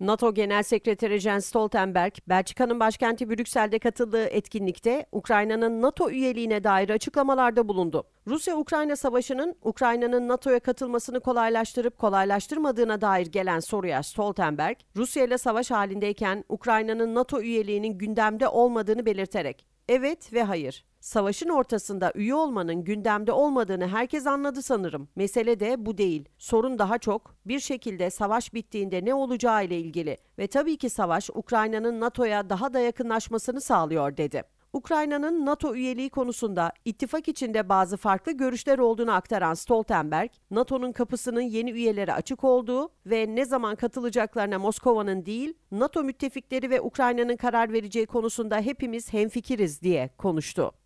NATO Genel Sekreteri Jens Stoltenberg, Belçika'nın başkenti Brüksel'de katıldığı etkinlikte Ukrayna'nın NATO üyeliğine dair açıklamalarda bulundu. Rusya-Ukrayna savaşının Ukrayna'nın NATO'ya katılmasını kolaylaştırıp kolaylaştırmadığına dair gelen soruya Stoltenberg, Rusya ile savaş halindeyken Ukrayna'nın NATO üyeliğinin gündemde olmadığını belirterek, Evet ve hayır. Savaşın ortasında üye olmanın gündemde olmadığını herkes anladı sanırım. Mesele de bu değil. Sorun daha çok bir şekilde savaş bittiğinde ne olacağı ile ilgili ve tabii ki savaş Ukrayna'nın NATO'ya daha da yakınlaşmasını sağlıyor dedi. Ukrayna'nın NATO üyeliği konusunda ittifak içinde bazı farklı görüşler olduğunu aktaran Stoltenberg, NATO'nun kapısının yeni üyelere açık olduğu ve ne zaman katılacaklarına Moskova'nın değil, NATO müttefikleri ve Ukrayna'nın karar vereceği konusunda hepimiz hemfikiriz diye konuştu.